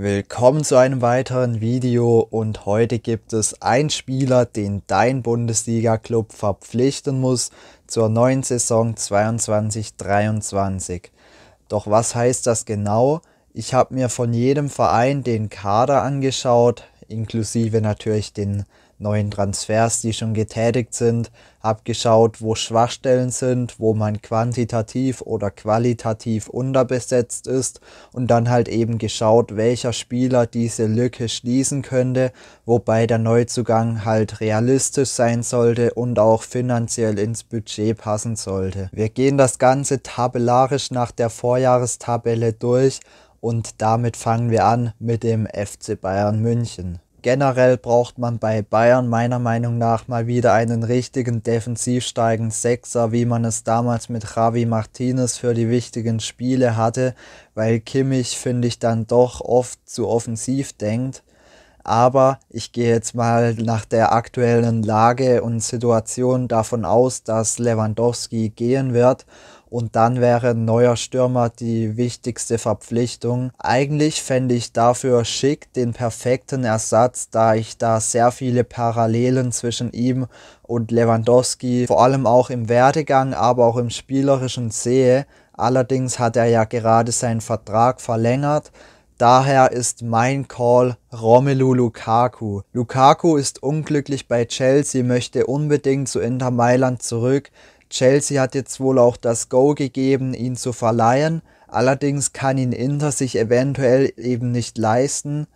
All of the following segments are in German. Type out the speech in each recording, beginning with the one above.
Willkommen zu einem weiteren Video und heute gibt es einen Spieler, den dein Bundesliga-Club verpflichten muss zur neuen Saison 22-23. Doch was heißt das genau? Ich habe mir von jedem Verein den Kader angeschaut, inklusive natürlich den neuen Transfers, die schon getätigt sind, habe geschaut, wo Schwachstellen sind, wo man quantitativ oder qualitativ unterbesetzt ist und dann halt eben geschaut, welcher Spieler diese Lücke schließen könnte, wobei der Neuzugang halt realistisch sein sollte und auch finanziell ins Budget passen sollte. Wir gehen das Ganze tabellarisch nach der Vorjahrestabelle durch und damit fangen wir an mit dem FC Bayern München generell braucht man bei Bayern meiner Meinung nach mal wieder einen richtigen defensiv Sechser, wie man es damals mit Javi Martinez für die wichtigen Spiele hatte, weil Kimmich, finde ich, dann doch oft zu offensiv denkt. Aber ich gehe jetzt mal nach der aktuellen Lage und Situation davon aus, dass Lewandowski gehen wird und dann wäre ein neuer Stürmer die wichtigste Verpflichtung. Eigentlich fände ich dafür schick den perfekten Ersatz, da ich da sehr viele Parallelen zwischen ihm und Lewandowski vor allem auch im Werdegang, aber auch im spielerischen sehe. Allerdings hat er ja gerade seinen Vertrag verlängert. Daher ist mein Call Romelu Lukaku. Lukaku ist unglücklich bei Chelsea, möchte unbedingt zu Inter Mailand zurück. Chelsea hat jetzt wohl auch das Go gegeben, ihn zu verleihen. Allerdings kann ihn Inter sich eventuell eben nicht leisten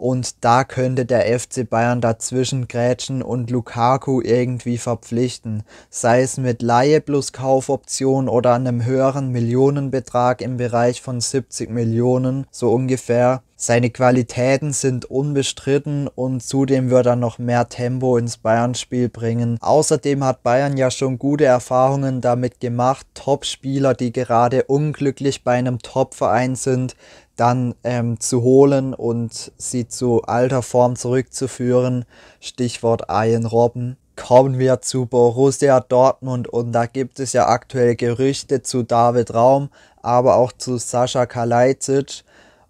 und da könnte der FC Bayern dazwischen grätschen und Lukaku irgendwie verpflichten. Sei es mit Laie plus Kaufoption oder einem höheren Millionenbetrag im Bereich von 70 Millionen, so ungefähr. Seine Qualitäten sind unbestritten und zudem wird er noch mehr Tempo ins Bayern-Spiel bringen. Außerdem hat Bayern ja schon gute Erfahrungen damit gemacht, Top-Spieler, die gerade unglücklich bei einem Top-Verein sind, dann ähm, zu holen und sie zu alter Form zurückzuführen. Stichwort Ian Robben. Kommen wir zu Borussia Dortmund und da gibt es ja aktuell Gerüchte zu David Raum, aber auch zu Sascha Kalajdzic.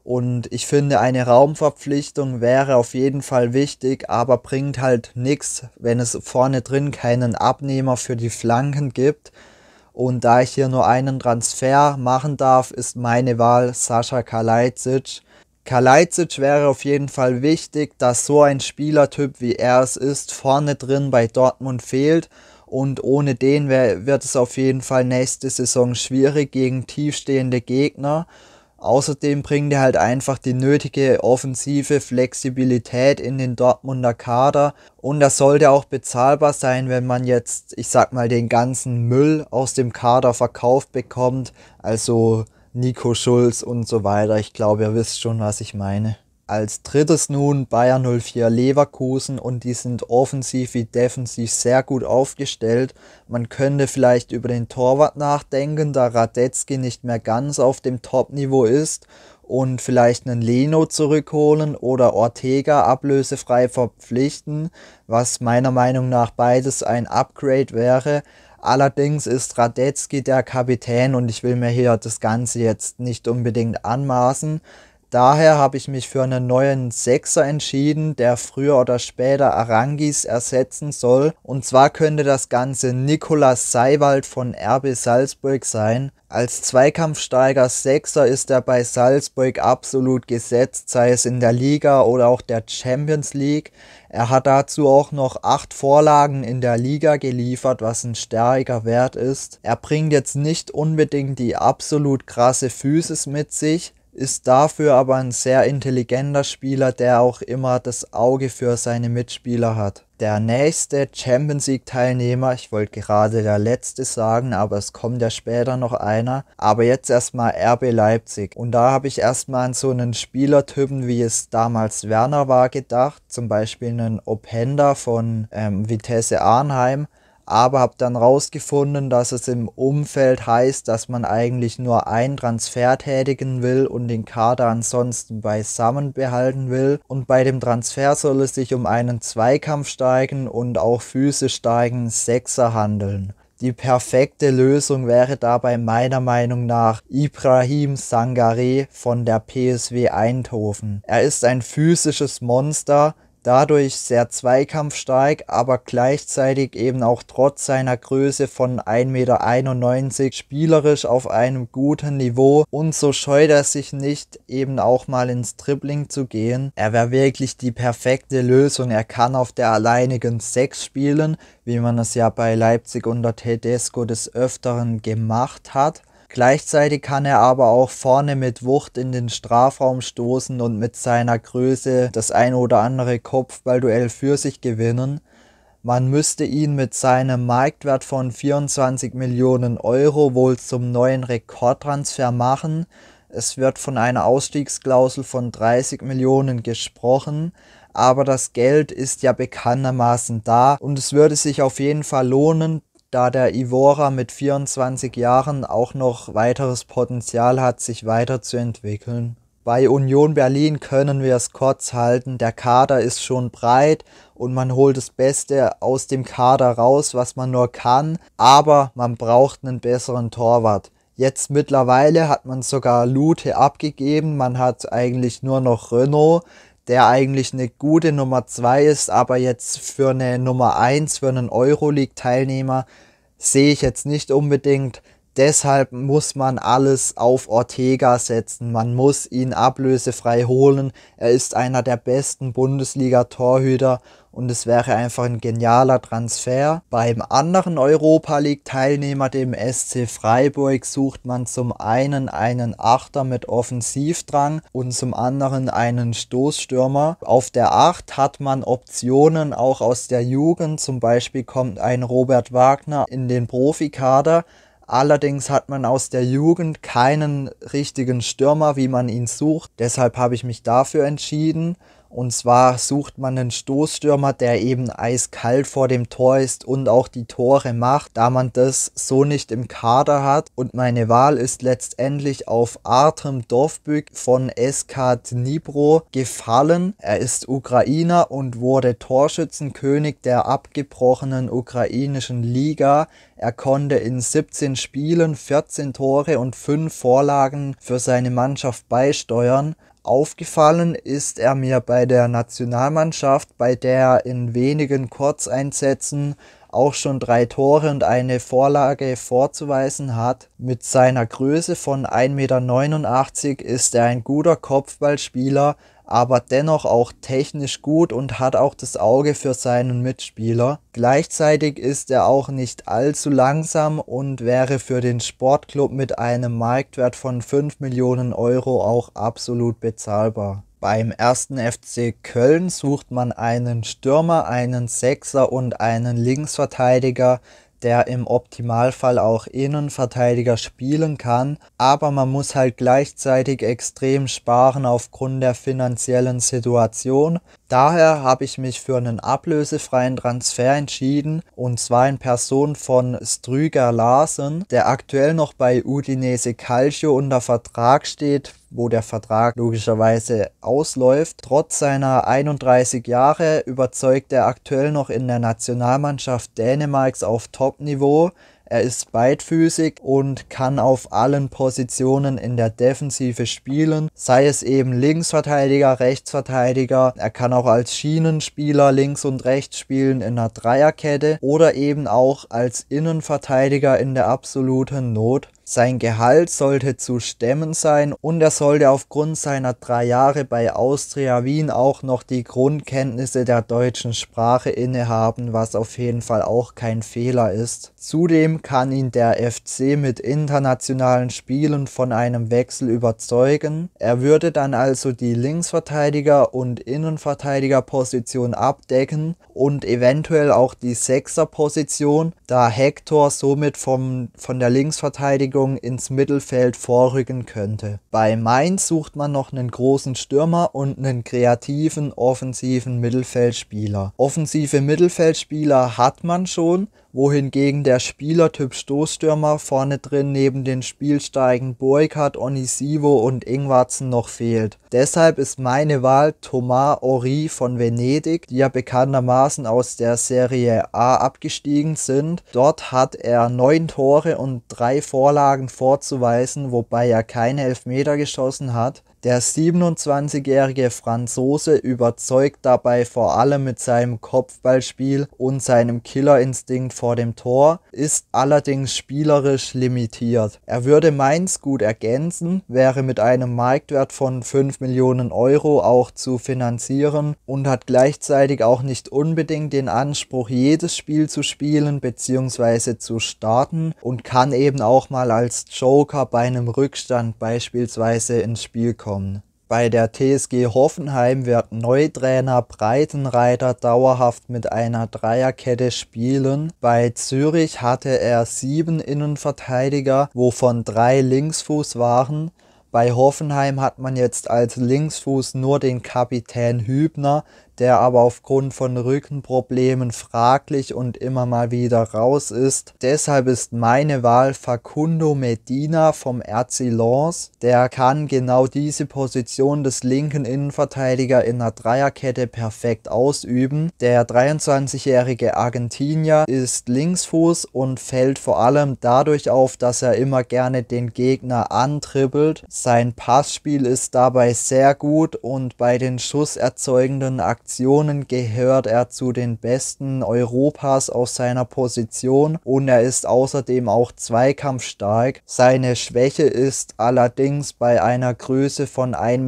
Und ich finde, eine Raumverpflichtung wäre auf jeden Fall wichtig, aber bringt halt nichts, wenn es vorne drin keinen Abnehmer für die Flanken gibt. Und da ich hier nur einen Transfer machen darf, ist meine Wahl Sascha Kalajdzic. Kalajdzic wäre auf jeden Fall wichtig, dass so ein Spielertyp wie er es ist vorne drin bei Dortmund fehlt und ohne den wird es auf jeden Fall nächste Saison schwierig gegen tiefstehende Gegner Außerdem bringt er halt einfach die nötige offensive Flexibilität in den Dortmunder Kader und das sollte auch bezahlbar sein, wenn man jetzt, ich sag mal, den ganzen Müll aus dem Kader verkauft bekommt, also Nico Schulz und so weiter. Ich glaube, ihr wisst schon, was ich meine. Als drittes nun Bayern 04 Leverkusen und die sind offensiv wie defensiv sehr gut aufgestellt. Man könnte vielleicht über den Torwart nachdenken, da Radetzky nicht mehr ganz auf dem Top-Niveau ist und vielleicht einen Leno zurückholen oder Ortega ablösefrei verpflichten, was meiner Meinung nach beides ein Upgrade wäre. Allerdings ist Radetzky der Kapitän und ich will mir hier das Ganze jetzt nicht unbedingt anmaßen. Daher habe ich mich für einen neuen Sechser entschieden, der früher oder später Arangis ersetzen soll. Und zwar könnte das Ganze Nicolas Seiwald von RB Salzburg sein. Als Zweikampfsteiger Sechser ist er bei Salzburg absolut gesetzt, sei es in der Liga oder auch der Champions League. Er hat dazu auch noch acht Vorlagen in der Liga geliefert, was ein stärker Wert ist. Er bringt jetzt nicht unbedingt die absolut krasse Physis mit sich, ist dafür aber ein sehr intelligenter Spieler, der auch immer das Auge für seine Mitspieler hat. Der nächste Champions League Teilnehmer, ich wollte gerade der letzte sagen, aber es kommt ja später noch einer, aber jetzt erstmal RB Leipzig. Und da habe ich erstmal an so einen Spielertypen, wie es damals Werner war, gedacht, zum Beispiel einen Openda von ähm, Vitesse Arnheim, aber habe dann rausgefunden, dass es im Umfeld heißt, dass man eigentlich nur einen Transfer tätigen will und den Kader ansonsten beisammen behalten will. Und bei dem Transfer soll es sich um einen Zweikampf steigen und auch physisch steigen Sechser handeln. Die perfekte Lösung wäre dabei meiner Meinung nach Ibrahim Sangare von der PSW Eindhoven. Er ist ein physisches Monster, dadurch sehr zweikampfstark, aber gleichzeitig eben auch trotz seiner Größe von 1,91 Meter spielerisch auf einem guten Niveau und so scheut er sich nicht, eben auch mal ins Dribbling zu gehen. Er wäre wirklich die perfekte Lösung. Er kann auf der alleinigen 6 spielen, wie man es ja bei Leipzig unter Tedesco des Öfteren gemacht hat. Gleichzeitig kann er aber auch vorne mit Wucht in den Strafraum stoßen und mit seiner Größe das ein oder andere Kopfballduell für sich gewinnen. Man müsste ihn mit seinem Marktwert von 24 Millionen Euro wohl zum neuen Rekordtransfer machen. Es wird von einer Ausstiegsklausel von 30 Millionen gesprochen, aber das Geld ist ja bekanntermaßen da und es würde sich auf jeden Fall lohnen, da der Ivora mit 24 Jahren auch noch weiteres Potenzial hat, sich weiterzuentwickeln. Bei Union Berlin können wir es kurz halten. Der Kader ist schon breit und man holt das Beste aus dem Kader raus, was man nur kann. Aber man braucht einen besseren Torwart. Jetzt mittlerweile hat man sogar Lute abgegeben. Man hat eigentlich nur noch Renault der eigentlich eine gute Nummer 2 ist, aber jetzt für eine Nummer 1, für einen Euroleague-Teilnehmer sehe ich jetzt nicht unbedingt, Deshalb muss man alles auf Ortega setzen. Man muss ihn ablösefrei holen. Er ist einer der besten Bundesliga-Torhüter und es wäre einfach ein genialer Transfer. Beim anderen Europa League-Teilnehmer, dem SC Freiburg, sucht man zum einen einen Achter mit Offensivdrang und zum anderen einen Stoßstürmer. Auf der Acht hat man Optionen auch aus der Jugend, zum Beispiel kommt ein Robert Wagner in den Profikader. Allerdings hat man aus der Jugend keinen richtigen Stürmer, wie man ihn sucht. Deshalb habe ich mich dafür entschieden. Und zwar sucht man einen Stoßstürmer, der eben eiskalt vor dem Tor ist und auch die Tore macht, da man das so nicht im Kader hat. Und meine Wahl ist letztendlich auf Artem Dovbyk von SK Dnipro gefallen. Er ist Ukrainer und wurde Torschützenkönig der abgebrochenen ukrainischen Liga. Er konnte in 17 Spielen 14 Tore und 5 Vorlagen für seine Mannschaft beisteuern. Aufgefallen ist er mir bei der Nationalmannschaft, bei der er in wenigen Kurzeinsätzen auch schon drei Tore und eine Vorlage vorzuweisen hat. Mit seiner Größe von 1,89 Meter ist er ein guter Kopfballspieler, aber dennoch auch technisch gut und hat auch das Auge für seinen Mitspieler. Gleichzeitig ist er auch nicht allzu langsam und wäre für den Sportclub mit einem Marktwert von 5 Millionen Euro auch absolut bezahlbar. Beim ersten FC Köln sucht man einen Stürmer, einen Sechser und einen Linksverteidiger, der im Optimalfall auch Innenverteidiger spielen kann, aber man muss halt gleichzeitig extrem sparen aufgrund der finanziellen Situation. Daher habe ich mich für einen ablösefreien Transfer entschieden und zwar in Person von Strüger Larsen, der aktuell noch bei Udinese Calcio unter Vertrag steht wo der Vertrag logischerweise ausläuft. Trotz seiner 31 Jahre überzeugt er aktuell noch in der Nationalmannschaft Dänemarks auf Topniveau. Er ist beidfüßig und kann auf allen Positionen in der Defensive spielen, sei es eben Linksverteidiger, Rechtsverteidiger. Er kann auch als Schienenspieler links und rechts spielen in einer Dreierkette oder eben auch als Innenverteidiger in der absoluten Not. Sein Gehalt sollte zu stemmen sein und er sollte aufgrund seiner drei Jahre bei Austria Wien auch noch die Grundkenntnisse der deutschen Sprache innehaben, was auf jeden Fall auch kein Fehler ist. Zudem kann ihn der FC mit internationalen Spielen von einem Wechsel überzeugen. Er würde dann also die Linksverteidiger- und Innenverteidigerposition abdecken und eventuell auch die Sechserposition, da Hector somit vom, von der Linksverteidigung Richtung ins Mittelfeld vorrücken könnte. Bei Mainz sucht man noch einen großen Stürmer und einen kreativen offensiven Mittelfeldspieler. Offensive Mittelfeldspieler hat man schon, wohingegen der Spielertyp Stoßstürmer vorne drin neben den Spielsteigen Burkhardt, Onisivo und Ingwarzen noch fehlt. Deshalb ist meine Wahl Thomas Ori von Venedig, die ja bekanntermaßen aus der Serie A abgestiegen sind. Dort hat er neun Tore und drei Vorlagen vorzuweisen, wobei er keine Elfmeter geschossen hat. Der 27-jährige Franzose überzeugt dabei vor allem mit seinem Kopfballspiel und seinem Killerinstinkt vor dem Tor, ist allerdings spielerisch limitiert. Er würde Mainz gut ergänzen, wäre mit einem Marktwert von 5 Millionen Euro auch zu finanzieren und hat gleichzeitig auch nicht unbedingt den Anspruch, jedes Spiel zu spielen bzw. zu starten und kann eben auch mal als Joker bei einem Rückstand beispielsweise ins Spiel kommen kommen. Bei der TSG Hoffenheim wird Neutrainer Breitenreiter dauerhaft mit einer Dreierkette spielen. Bei Zürich hatte er sieben Innenverteidiger, wovon drei Linksfuß waren. Bei Hoffenheim hat man jetzt als Linksfuß nur den Kapitän Hübner, der aber aufgrund von Rückenproblemen fraglich und immer mal wieder raus ist. Deshalb ist meine Wahl Facundo Medina vom RC Lens. Der kann genau diese Position des linken Innenverteidiger in der Dreierkette perfekt ausüben. Der 23-jährige Argentinier ist Linksfuß und fällt vor allem dadurch auf, dass er immer gerne den Gegner antribbelt. Sein Passspiel ist dabei sehr gut und bei den schusserzeugenden Aktionen Positionen gehört er zu den besten Europas aus seiner Position und er ist außerdem auch zweikampfstark. Seine Schwäche ist allerdings bei einer Größe von 1,84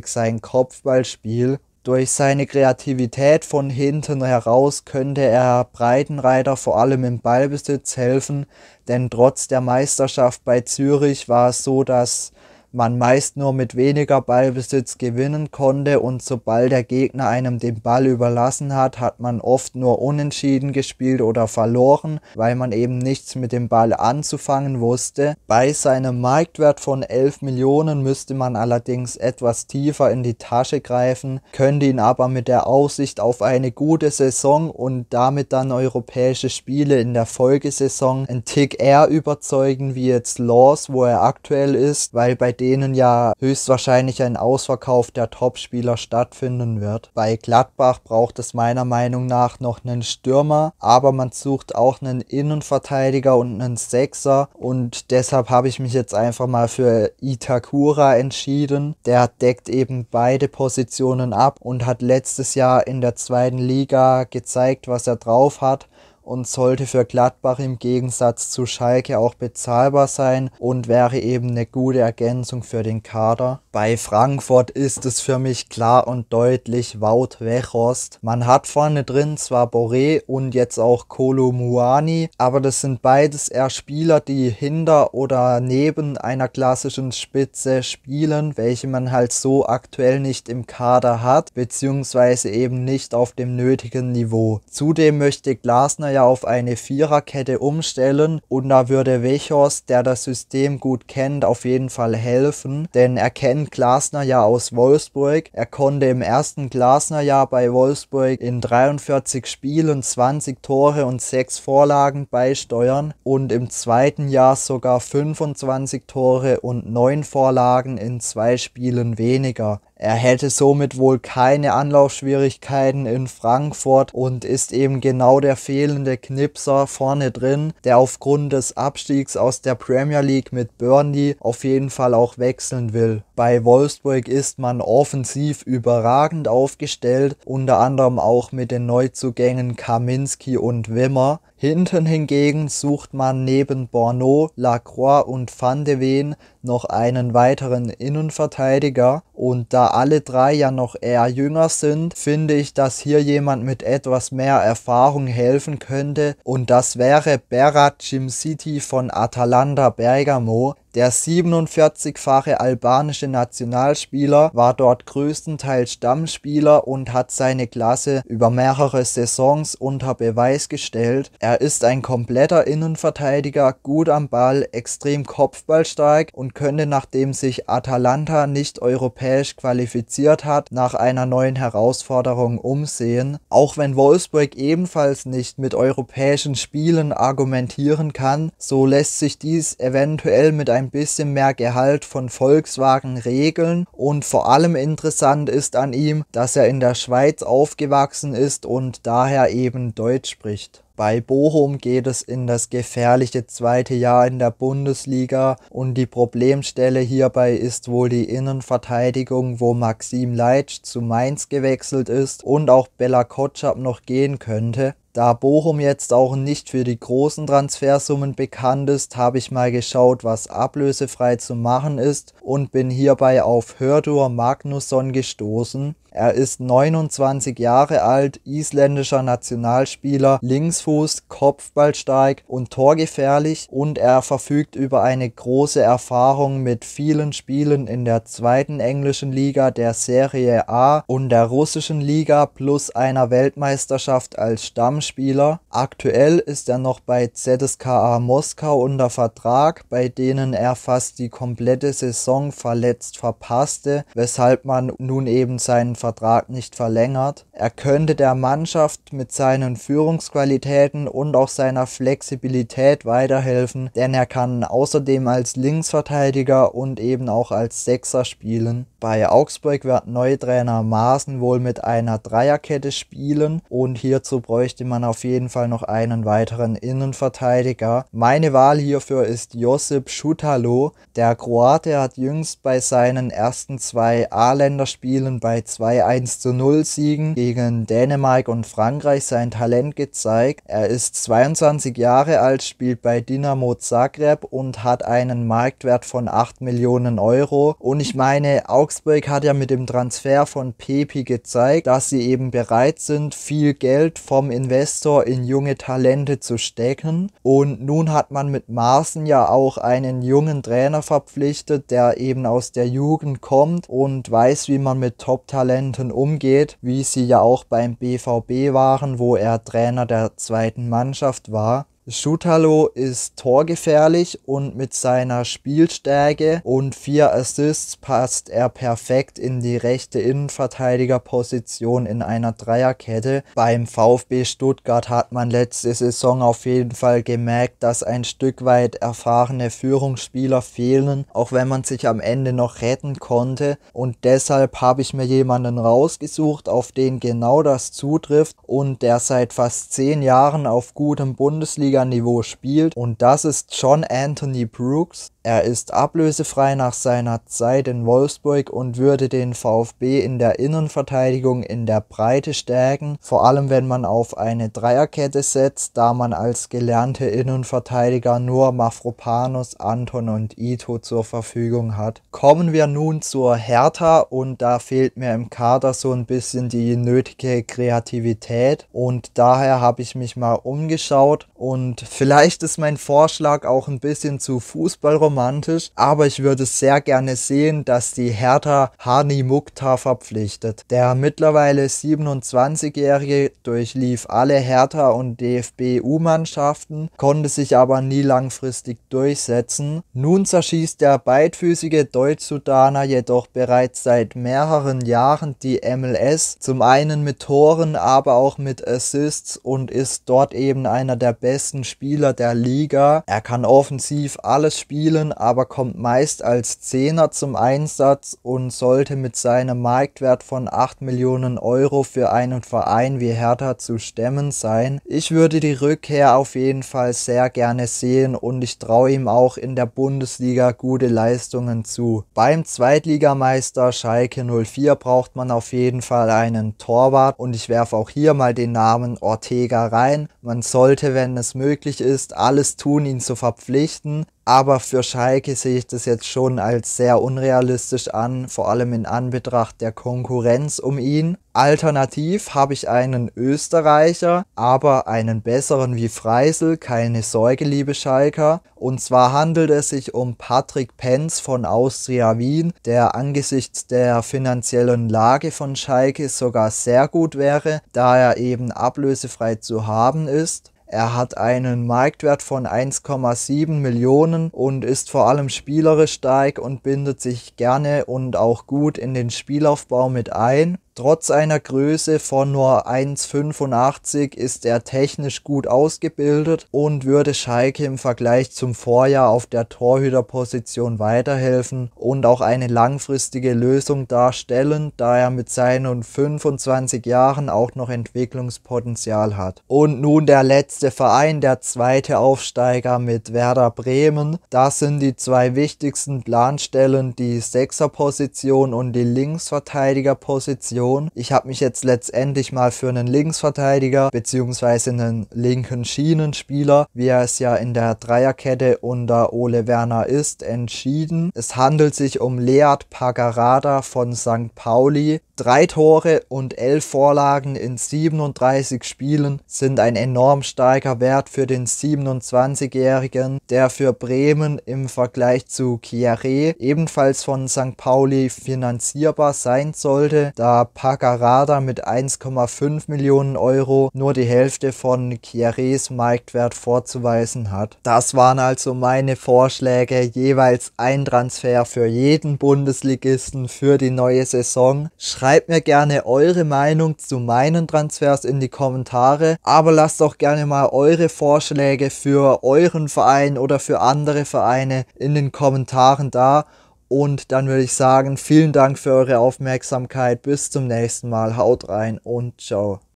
Meter sein Kopfballspiel durch seine Kreativität von hinten heraus könnte er Breitenreiter vor allem im Ballbesitz helfen, denn trotz der Meisterschaft bei Zürich war es so, dass man meist nur mit weniger Ballbesitz gewinnen konnte und sobald der Gegner einem den Ball überlassen hat, hat man oft nur unentschieden gespielt oder verloren, weil man eben nichts mit dem Ball anzufangen wusste. Bei seinem Marktwert von 11 Millionen müsste man allerdings etwas tiefer in die Tasche greifen, könnte ihn aber mit der Aussicht auf eine gute Saison und damit dann europäische Spiele in der Folgesaison ein Tick eher überzeugen wie jetzt Laws, wo er aktuell ist, weil bei denen ja höchstwahrscheinlich ein Ausverkauf der Topspieler stattfinden wird. Bei Gladbach braucht es meiner Meinung nach noch einen Stürmer, aber man sucht auch einen Innenverteidiger und einen Sechser und deshalb habe ich mich jetzt einfach mal für Itakura entschieden. Der deckt eben beide Positionen ab und hat letztes Jahr in der zweiten Liga gezeigt, was er drauf hat und sollte für Gladbach im Gegensatz zu Schalke auch bezahlbar sein und wäre eben eine gute Ergänzung für den Kader. Bei Frankfurt ist es für mich klar und deutlich Wout Wechhorst. Man hat vorne drin zwar Boré und jetzt auch Kolo Muani, aber das sind beides eher Spieler, die hinter oder neben einer klassischen Spitze spielen, welche man halt so aktuell nicht im Kader hat, beziehungsweise eben nicht auf dem nötigen Niveau. Zudem möchte Glasner ja er auf eine Viererkette umstellen und da würde Wechhorst, der das System gut kennt, auf jeden Fall helfen, denn er kennt Glasner ja aus Wolfsburg. Er konnte im ersten Glasner-Jahr bei Wolfsburg in 43 Spielen 20 Tore und 6 Vorlagen beisteuern und im zweiten Jahr sogar 25 Tore und 9 Vorlagen in zwei Spielen weniger. Er hätte somit wohl keine Anlaufschwierigkeiten in Frankfurt und ist eben genau der fehlende Knipser vorne drin, der aufgrund des Abstiegs aus der Premier League mit Burnley auf jeden Fall auch wechseln will. Bei Wolfsburg ist man offensiv überragend aufgestellt, unter anderem auch mit den Neuzugängen Kaminski und Wimmer. Hinten hingegen sucht man neben Borneau, Lacroix und Van de Ven noch einen weiteren Innenverteidiger. Und da alle drei ja noch eher jünger sind, finde ich, dass hier jemand mit etwas mehr Erfahrung helfen könnte. Und das wäre Berat Jim City von Atalanta Bergamo. Der 47-fache albanische Nationalspieler war dort größtenteils Stammspieler und hat seine Klasse über mehrere Saisons unter Beweis gestellt. Er ist ein kompletter Innenverteidiger, gut am Ball, extrem kopfballstark und könnte, nachdem sich Atalanta nicht europäisch qualifiziert hat, nach einer neuen Herausforderung umsehen. Auch wenn Wolfsburg ebenfalls nicht mit europäischen Spielen argumentieren kann, so lässt sich dies eventuell mit einem ein bisschen mehr Gehalt von Volkswagen regeln und vor allem interessant ist an ihm, dass er in der Schweiz aufgewachsen ist und daher eben Deutsch spricht. Bei Bochum geht es in das gefährliche zweite Jahr in der Bundesliga und die Problemstelle hierbei ist wohl die Innenverteidigung, wo Maxim Leitsch zu Mainz gewechselt ist und auch Bella Kotschap noch gehen könnte. Da Bochum jetzt auch nicht für die großen Transfersummen bekannt ist, habe ich mal geschaut, was ablösefrei zu machen ist und bin hierbei auf Hördur Magnusson gestoßen. Er ist 29 Jahre alt, isländischer Nationalspieler, Linksfuß, Kopfballstark und torgefährlich und er verfügt über eine große Erfahrung mit vielen Spielen in der zweiten englischen Liga, der Serie A und der russischen Liga plus einer Weltmeisterschaft als Stammspieler. Aktuell ist er noch bei ZSKA Moskau unter Vertrag, bei denen er fast die komplette Saison verletzt verpasste, weshalb man nun eben seinen Vertrag Vertrag nicht verlängert. Er könnte der Mannschaft mit seinen Führungsqualitäten und auch seiner Flexibilität weiterhelfen, denn er kann außerdem als Linksverteidiger und eben auch als Sechser spielen. Bei Augsburg wird Neutrainer Maaßen wohl mit einer Dreierkette spielen und hierzu bräuchte man auf jeden Fall noch einen weiteren Innenverteidiger. Meine Wahl hierfür ist Josip Schutalo. Der Kroate hat jüngst bei seinen ersten zwei A-Länderspielen bei 2 1 zu 0 Siegen gegen gegen Dänemark und Frankreich sein Talent gezeigt. Er ist 22 Jahre alt, spielt bei Dinamo Zagreb und hat einen Marktwert von 8 Millionen Euro. Und ich meine, Augsburg hat ja mit dem Transfer von Pepi gezeigt, dass sie eben bereit sind, viel Geld vom Investor in junge Talente zu stecken. Und nun hat man mit Maaßen ja auch einen jungen Trainer verpflichtet, der eben aus der Jugend kommt und weiß, wie man mit Top-Talenten umgeht, wie sie ja auch beim BVB waren, wo er Trainer der zweiten Mannschaft war. Schutalo ist torgefährlich und mit seiner Spielstärke und vier Assists passt er perfekt in die rechte Innenverteidigerposition in einer Dreierkette. Beim VfB Stuttgart hat man letzte Saison auf jeden Fall gemerkt, dass ein Stück weit erfahrene Führungsspieler fehlen, auch wenn man sich am Ende noch retten konnte. Und deshalb habe ich mir jemanden rausgesucht, auf den genau das zutrifft und der seit fast zehn Jahren auf gutem Bundesliga Bundesliga-Niveau spielt. Und das ist John Anthony Brooks, er ist ablösefrei nach seiner Zeit in Wolfsburg und würde den VfB in der Innenverteidigung in der Breite stärken, vor allem wenn man auf eine Dreierkette setzt, da man als gelernte Innenverteidiger nur Mafropanos, Anton und Ito zur Verfügung hat. Kommen wir nun zur Hertha und da fehlt mir im Kader so ein bisschen die nötige Kreativität und daher habe ich mich mal umgeschaut und vielleicht ist mein Vorschlag auch ein bisschen zu Fußballromantisch romantisch, aber ich würde sehr gerne sehen, dass die Hertha Hani Mukta verpflichtet. Der mittlerweile 27-Jährige durchlief alle Hertha und DFB U-Mannschaften, konnte sich aber nie langfristig durchsetzen. Nun zerschießt der beidfüßige Deutsch-Sudaner jedoch bereits seit mehreren Jahren die MLS, zum einen mit Toren, aber auch mit Assists und ist dort eben einer der besten Spieler der Liga. Er kann offensiv alles spielen Position, aber kommt meist als Zehner zum Einsatz und sollte mit seinem Marktwert von 8 Millionen Euro für einen Verein wie Hertha zu stemmen sein. Ich würde die Rückkehr auf jeden Fall sehr gerne sehen und ich traue ihm auch in der Bundesliga gute Leistungen zu. Beim Zweitligameister Schalke 04 braucht man auf jeden Fall einen Torwart und ich werfe auch hier mal den Namen Ortega rein. Man sollte, wenn es möglich ist, alles tun, ihn zu verpflichten. Aber für Schalke sehe ich das jetzt schon als sehr unrealistisch an, vor allem in Anbetracht der Konkurrenz um ihn. Alternativ habe ich einen Österreicher, aber einen besseren wie Freisel, keine Sorge, liebe Schalker. Und zwar handelt es sich um Patrick Penz von Austria Wien, der angesichts der finanziellen Lage von Schalke sogar sehr gut wäre, da er eben ablösefrei zu haben ist. Er hat einen Marktwert von 1,7 Millionen und ist vor allem spielerisch stark und bindet sich gerne und auch gut in den Spielaufbau mit ein. Trotz einer Größe von nur 1,85 ist er technisch gut ausgebildet und würde Schalke im Vergleich zum Vorjahr auf der Torhüterposition weiterhelfen und auch eine langfristige Lösung darstellen, da er mit seinen 25 Jahren auch noch Entwicklungspotenzial hat. Und nun der letzte Verein, der zweite Aufsteiger mit Werder Bremen. Das sind die zwei wichtigsten Planstellen, die Sechserposition und die Linksverteidigerposition Position. Ich habe mich jetzt letztendlich mal für einen Linksverteidiger bzw. einen linken Schienenspieler, wie er es ja in der Dreierkette unter Ole Werner ist, entschieden. Es handelt sich um Leard Pagarada von St. Pauli, Drei Tore und elf Vorlagen in 37 Spielen sind ein enorm starker Wert für den 27-Jährigen, der für Bremen im Vergleich zu Chiaré ebenfalls von St. Pauli finanzierbar sein sollte, da Pacarada mit 1,5 Millionen Euro nur die Hälfte von Chiarés Marktwert vorzuweisen hat. Das waren also meine Vorschläge, jeweils ein Transfer für jeden Bundesligisten für die neue Saison. Schreibt Schreibt mir gerne eure Meinung zu meinen Transfers in die Kommentare, aber lasst auch gerne mal eure Vorschläge für euren Verein oder für andere Vereine in den Kommentaren da. Und dann würde ich sagen, vielen Dank für eure Aufmerksamkeit. Bis zum nächsten Mal. Haut rein und ciao.